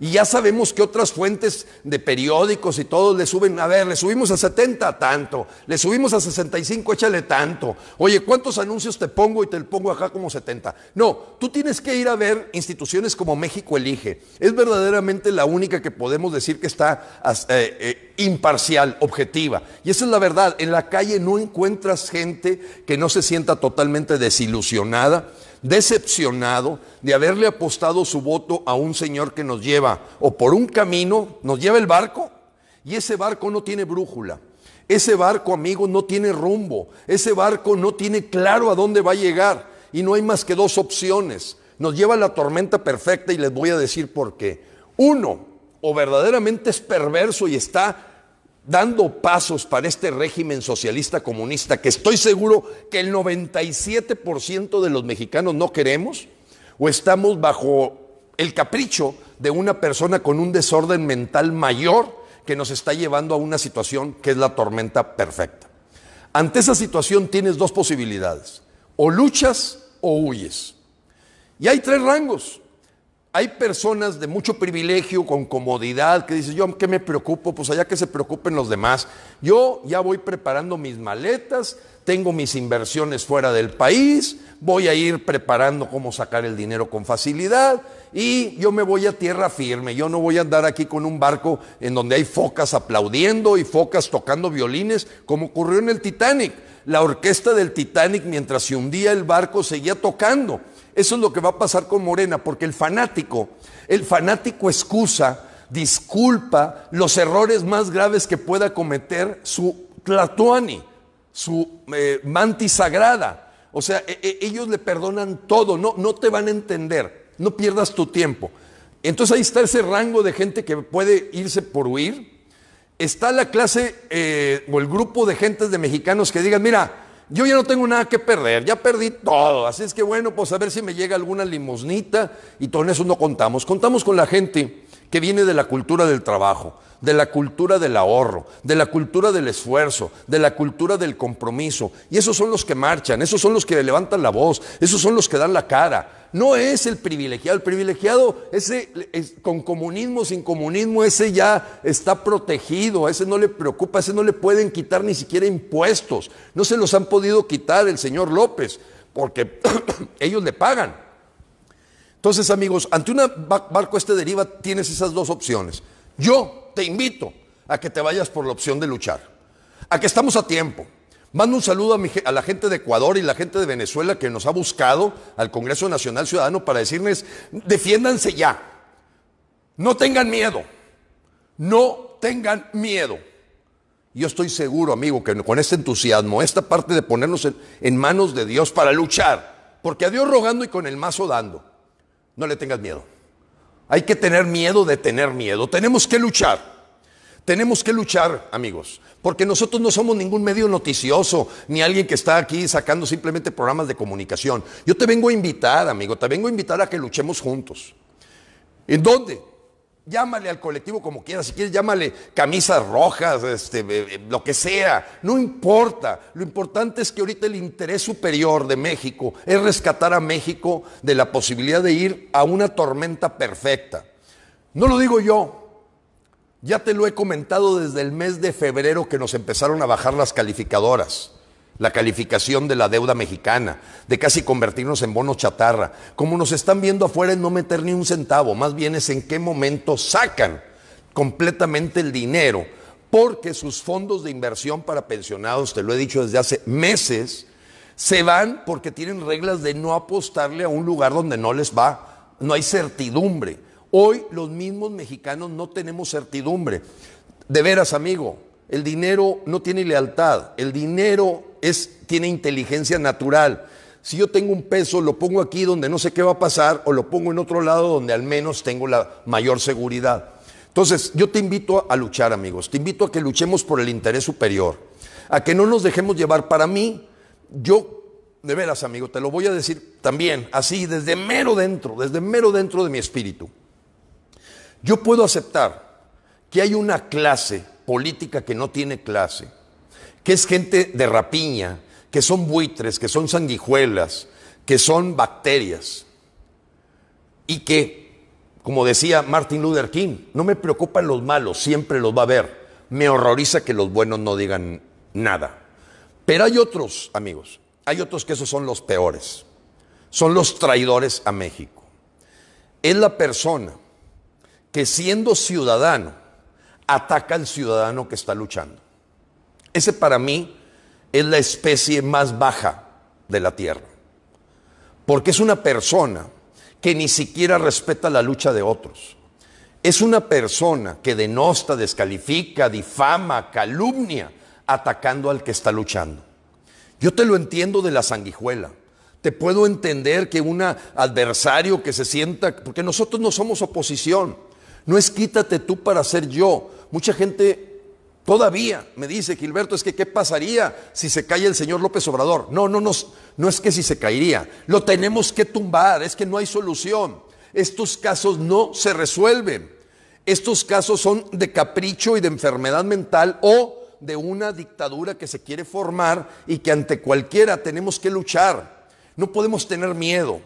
Y ya sabemos que otras fuentes de periódicos y todos le suben, a ver, le subimos a 70 tanto, le subimos a 65, échale tanto. Oye, ¿cuántos anuncios te pongo y te pongo acá como 70? No, tú tienes que ir a ver instituciones como México Elige. Es verdaderamente la única que podemos decir que está eh, eh, imparcial, objetiva. Y esa es la verdad. En la calle no encuentras gente que no se sienta totalmente desilusionada decepcionado de haberle apostado su voto a un señor que nos lleva o por un camino, nos lleva el barco y ese barco no tiene brújula. Ese barco, amigo, no tiene rumbo. Ese barco no tiene claro a dónde va a llegar. Y no hay más que dos opciones. Nos lleva la tormenta perfecta y les voy a decir por qué. Uno, o verdaderamente es perverso y está dando pasos para este régimen socialista comunista que estoy seguro que el 97% de los mexicanos no queremos? ¿O estamos bajo el capricho de una persona con un desorden mental mayor que nos está llevando a una situación que es la tormenta perfecta? Ante esa situación tienes dos posibilidades, o luchas o huyes. Y hay tres rangos hay personas de mucho privilegio, con comodidad, que dicen, yo, ¿qué me preocupo? Pues allá que se preocupen los demás. Yo ya voy preparando mis maletas, tengo mis inversiones fuera del país, voy a ir preparando cómo sacar el dinero con facilidad y yo me voy a tierra firme, yo no voy a andar aquí con un barco en donde hay focas aplaudiendo y focas tocando violines, como ocurrió en el Titanic. La orquesta del Titanic mientras se hundía el barco seguía tocando eso es lo que va a pasar con Morena, porque el fanático, el fanático excusa, disculpa los errores más graves que pueda cometer su Tlatuani, su eh, mantis sagrada. O sea, e, e, ellos le perdonan todo, no, no te van a entender, no pierdas tu tiempo. Entonces ahí está ese rango de gente que puede irse por huir. Está la clase eh, o el grupo de gentes de mexicanos que digan, mira, yo ya no tengo nada que perder, ya perdí todo. Así es que bueno, pues a ver si me llega alguna limosnita y con eso no contamos. Contamos con la gente que viene de la cultura del trabajo, de la cultura del ahorro, de la cultura del esfuerzo, de la cultura del compromiso. Y esos son los que marchan, esos son los que levantan la voz, esos son los que dan la cara no es el privilegiado. El privilegiado, ese con comunismo, sin comunismo, ese ya está protegido, a ese no le preocupa, a ese no le pueden quitar ni siquiera impuestos. No se los han podido quitar el señor López, porque ellos le pagan. Entonces, amigos, ante un barco este deriva tienes esas dos opciones. Yo te invito a que te vayas por la opción de luchar, a que estamos a tiempo, Mando un saludo a, la gente de Ecuador y la gente de Venezuela que nos ha buscado al Congreso Nacional Ciudadano para decirles, defiéndanse ya, no tengan miedo, no tengan miedo. Yo estoy seguro, amigo, que con este entusiasmo, esta parte de ponernos en manos de Dios para luchar, porque a Dios rogando y con el mazo dando, no le tengas miedo. Hay que tener miedo de tener miedo, tenemos que luchar. Tenemos que luchar, amigos, porque nosotros no somos ningún medio noticioso, ni alguien que está aquí sacando simplemente programas de comunicación. Yo te vengo a invitar, amigo, te vengo a invitar a que luchemos juntos. ¿En dónde? Llámale al colectivo como quieras, si quieres llámale camisas rojas, este, eh, eh, lo que sea, no importa. Lo importante es que ahorita el interés superior de México es rescatar a México de la posibilidad de ir a una tormenta perfecta. No lo digo yo, ya te lo he comentado desde el mes de febrero que nos empezaron a bajar las calificadoras, la calificación de la deuda mexicana, de casi convertirnos en bono chatarra. Como nos están viendo afuera en no meter ni un centavo, más bien es en qué momento sacan completamente el dinero, porque sus fondos de inversión para pensionados, te lo he dicho desde hace meses, se van porque tienen reglas de no apostarle a un lugar donde no les va, no hay certidumbre. Hoy los mismos mexicanos no tenemos certidumbre. De veras, amigo, el dinero no tiene lealtad, el dinero es, tiene inteligencia natural. Si yo tengo un peso, lo pongo aquí donde no sé qué va a pasar o lo pongo en otro lado donde al menos tengo la mayor seguridad. Entonces, yo te invito a luchar, amigos, te invito a que luchemos por el interés superior, a que no nos dejemos llevar. Para mí, yo de veras, amigo, te lo voy a decir también, así, desde mero dentro, desde mero dentro de mi espíritu. Yo puedo aceptar que hay una clase política que no tiene clase, que es gente de rapiña, que son buitres, que son sanguijuelas, que son bacterias. Y que, como decía Martin Luther King, no me preocupan los malos, siempre los va a haber. Me horroriza que los buenos no digan nada. Pero hay otros, amigos, hay otros que esos son los peores. Son los traidores a México. Es la persona que siendo ciudadano ataca al ciudadano que está luchando. Ese para mí es la especie más baja de la tierra. Porque es una persona que ni siquiera respeta la lucha de otros. Es una persona que denosta, descalifica, difama, calumnia, atacando al que está luchando. Yo te lo entiendo de la sanguijuela. Te puedo entender que un adversario que se sienta, porque nosotros no somos oposición, no es quítate tú para ser yo. Mucha gente todavía me dice, Gilberto, es que qué pasaría si se cae el señor López Obrador. No, no, no, no es que si se caería. Lo tenemos que tumbar, es que no hay solución. Estos casos no se resuelven. Estos casos son de capricho y de enfermedad mental o de una dictadura que se quiere formar y que ante cualquiera tenemos que luchar. No podemos tener miedo.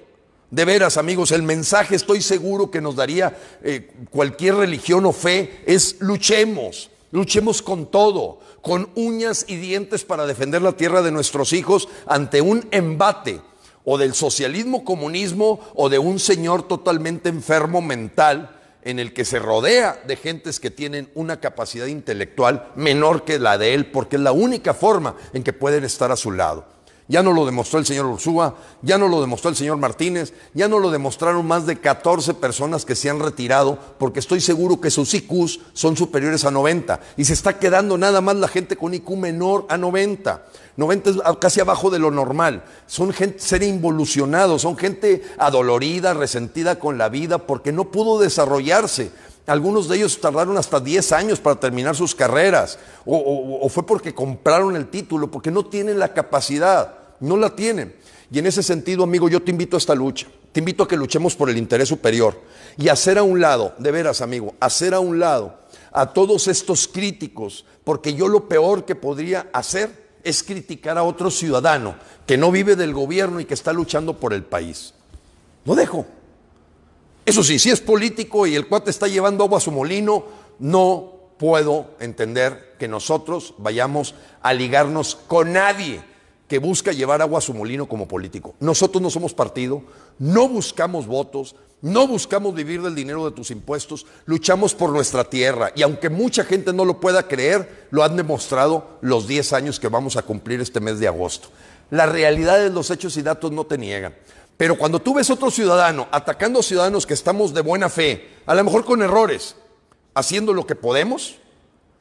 De veras, amigos, el mensaje estoy seguro que nos daría eh, cualquier religión o fe es luchemos, luchemos con todo, con uñas y dientes para defender la tierra de nuestros hijos ante un embate o del socialismo comunismo o de un señor totalmente enfermo mental en el que se rodea de gentes que tienen una capacidad intelectual menor que la de él, porque es la única forma en que pueden estar a su lado. Ya no lo demostró el señor Ursúa, ya no lo demostró el señor Martínez, ya no lo demostraron más de 14 personas que se han retirado, porque estoy seguro que sus IQs son superiores a 90 y se está quedando nada más la gente con IQ menor a 90. 90 es casi abajo de lo normal. Son gente, ser involucionados, son gente adolorida, resentida con la vida porque no pudo desarrollarse. Algunos de ellos tardaron hasta 10 años para terminar sus carreras, o, fue porque compraron el título, porque no tienen la capacidad, no la tienen. Y en ese sentido, amigo, yo te invito a esta lucha, te invito a que luchemos por el interés superior y hacer a un lado, de veras, amigo, hacer a un lado a todos estos críticos, porque yo lo peor que podría hacer es criticar a otro ciudadano que no vive del gobierno y que está luchando por el país. Lo dejo. Eso sí, si es político y el cuate está llevando agua a su molino, no puedo entender que nosotros vayamos a ligarnos con nadie que busca llevar agua a su molino como político. Nosotros no somos partido, no buscamos votos, no buscamos vivir del dinero de tus impuestos, luchamos por nuestra tierra y aunque mucha gente no lo pueda creer, lo han demostrado los 10 años que vamos a cumplir este mes de agosto. La realidad de los hechos y datos no te niegan. Pero cuando tú ves otro ciudadano atacando a ciudadanos que estamos de buena fe, a lo mejor con errores, haciendo lo que podemos,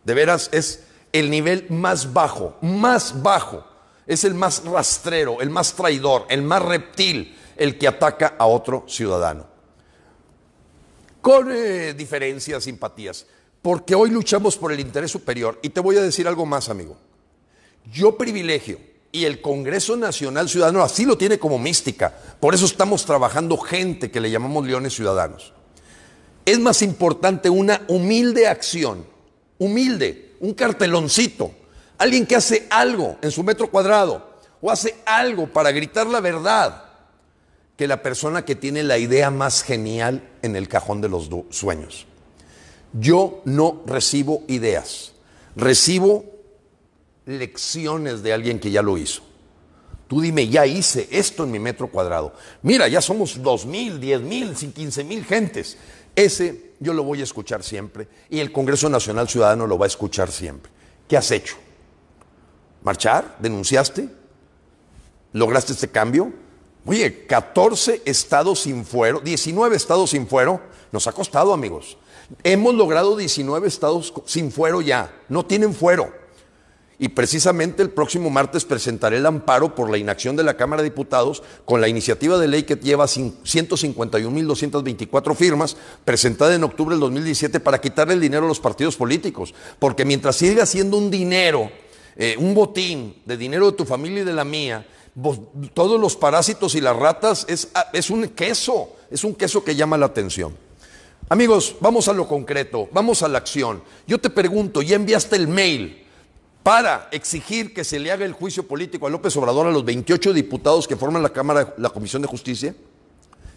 de veras es el nivel más bajo, más bajo. Es el más rastrero, el más traidor, el más reptil, el que ataca a otro ciudadano. Con eh, diferencias, simpatías, porque hoy luchamos por el interés superior. Y te voy a decir algo más, amigo. Yo privilegio y el Congreso Nacional Ciudadano así lo tiene como mística. Por eso estamos trabajando gente que le llamamos leones ciudadanos. Es más importante una humilde acción, humilde, un carteloncito, alguien que hace algo en su metro cuadrado o hace algo para gritar la verdad, que la persona que tiene la idea más genial en el cajón de los sueños. Yo no recibo ideas, recibo lecciones de alguien que ya lo hizo. Tú dime, ya hice esto en mi metro cuadrado. Mira, ya somos dos mil, diez mil, mil gentes. Ese yo lo voy a escuchar siempre y el Congreso Nacional Ciudadano lo va a escuchar siempre. ¿Qué has hecho? ¿Marchar? ¿Denunciaste? ¿Lograste este cambio? Oye, 14 estados sin fuero, 19 estados sin fuero, nos ha costado amigos. Hemos logrado 19 estados sin fuero ya, no tienen fuero. Y precisamente el próximo martes presentaré el amparo por la inacción de la Cámara de Diputados con la iniciativa de ley que lleva 151.224 firmas presentada en octubre del 2017 para quitarle el dinero a los partidos políticos. Porque mientras siga siendo un dinero, eh, un botín de dinero de tu familia y de la mía, todos los parásitos y las ratas es, ah, es un queso, es un queso que llama la atención. Amigos, vamos a lo concreto, vamos a la acción. Yo te pregunto, ¿ya enviaste el mail? para exigir que se le haga el juicio político a López Obrador a los 28 diputados que forman la Cámara, la Comisión de Justicia?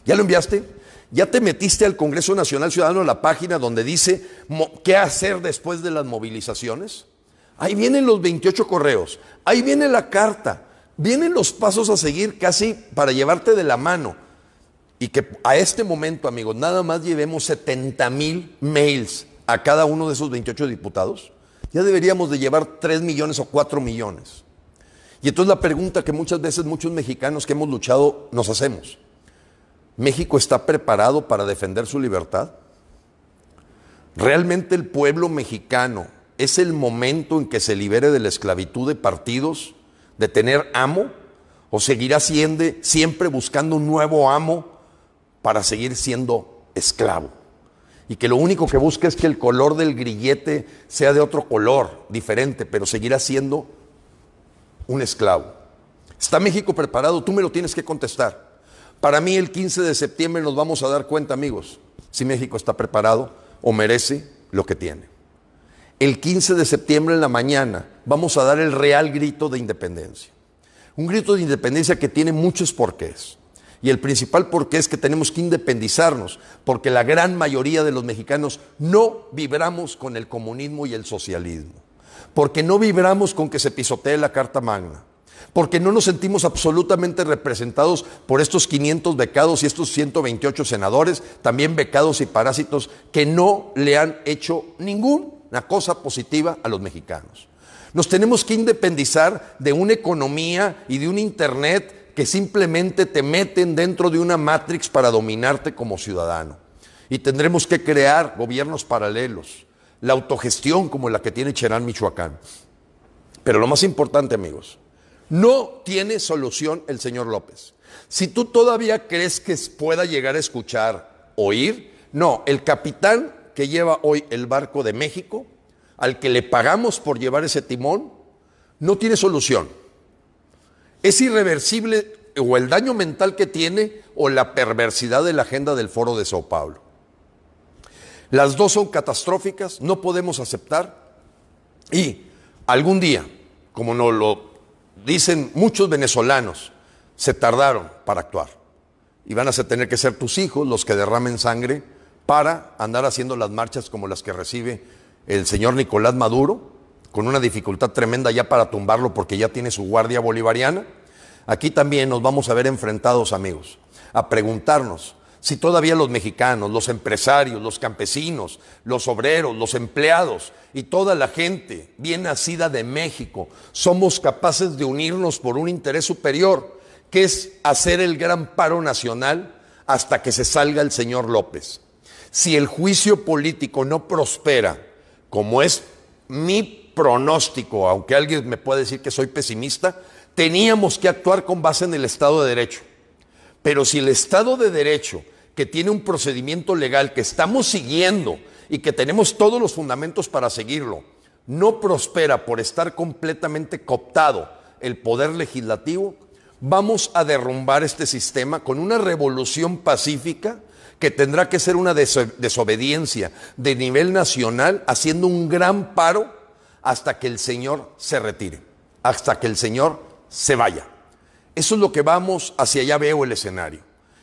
¿Ya lo enviaste? ¿Ya te metiste al Congreso Nacional Ciudadano a la página donde dice qué hacer después de las movilizaciones? Ahí vienen los 28 correos, ahí viene la carta, vienen los pasos a seguir casi para llevarte de la mano. Y que a este momento, amigos, nada más llevemos 70 mil mails a cada uno de esos 28 diputados ya deberíamos de llevar 3 millones o 4 millones. Y entonces la pregunta que muchas veces muchos mexicanos que hemos luchado nos hacemos, ¿México está preparado para defender su libertad? ¿Realmente el pueblo mexicano es el momento en que se libere de la esclavitud de partidos, de tener amo? ¿O seguirá siempre buscando un nuevo amo para seguir siendo esclavo? y que lo único que busca es que el color del grillete sea de otro color, diferente, pero seguirá siendo un esclavo. ¿Está México preparado? Tú me lo tienes que contestar. Para mí el 15 de septiembre nos vamos a dar cuenta, amigos, si México está preparado o merece lo que tiene. El 15 de septiembre en la mañana vamos a dar el real grito de independencia. Un grito de independencia que tiene muchos porqués. Y el principal qué es que tenemos que independizarnos, porque la gran mayoría de los mexicanos no vibramos con el comunismo y el socialismo, porque no vibramos con que se pisotee la Carta Magna, porque no nos sentimos absolutamente representados por estos 500 becados y estos 128 senadores, también becados y parásitos, que no le han hecho ninguna cosa positiva a los mexicanos. Nos tenemos que independizar de una economía y de un Internet que simplemente te meten dentro de una matrix para dominarte como ciudadano. Y tendremos que crear gobiernos paralelos, la autogestión como la que tiene Cherán Michoacán. Pero lo más importante, amigos, no tiene solución el señor López. Si tú todavía crees que pueda llegar a escuchar, oír, no, el capitán que lleva hoy el barco de México, al que le pagamos por llevar ese timón, no tiene solución. ¿Es irreversible eh, o el daño mental que tiene o la perversidad de la agenda del foro de Sao Paulo? Las dos son catastróficas, no podemos aceptar y algún día, como nos lo dicen muchos venezolanos, se tardaron para actuar y van a tener que ser tus hijos los que derramen sangre para andar haciendo las marchas como las que recibe el señor Nicolás Maduro con una dificultad tremenda ya para tumbarlo porque ya tiene su guardia bolivariana, aquí también nos vamos a ver enfrentados, amigos, a preguntarnos si todavía los mexicanos, los empresarios, los campesinos, los obreros, los empleados y toda la gente bien nacida de México somos capaces de unirnos por un interés superior, que es hacer el gran paro nacional hasta que se salga el señor López. Si el juicio político no prospera, como es mi pronóstico, aunque alguien me pueda decir que soy pesimista, teníamos que actuar con base en el Estado de Derecho. Pero si el Estado de Derecho, que tiene un procedimiento legal que estamos siguiendo y que tenemos todos los fundamentos para seguirlo, no prospera por estar completamente cooptado el poder legislativo, vamos a derrumbar este sistema con una revolución pacífica que tendrá que ser una desobediencia de nivel nacional, haciendo un gran paro hasta que el Señor se retire, hasta que el Señor se vaya. Eso es lo que vamos hacia allá veo el escenario.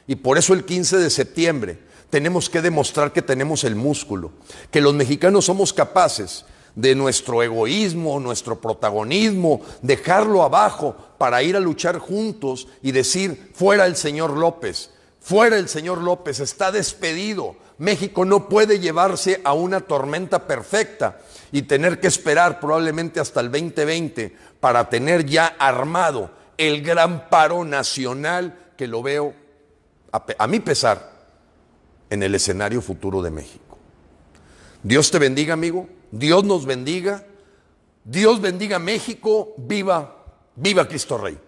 Y por eso el 15 de septiembre tenemos que demostrar que tenemos el músculo, que los mexicanos somos capaces de nuestro egoísmo, nuestro protagonismo, dejarlo abajo para ir a luchar juntos y decir, fuera el señor López, fuera el señor López, está despedido. México no puede llevarse a una tormenta perfecta y tener que esperar probablemente hasta el 2020 para tener ya armado el gran paro nacional que lo veo, a, mi pesar, en el escenario futuro de México. Dios te bendiga, amigo. Dios nos bendiga. Dios bendiga México. Viva, viva Cristo Rey.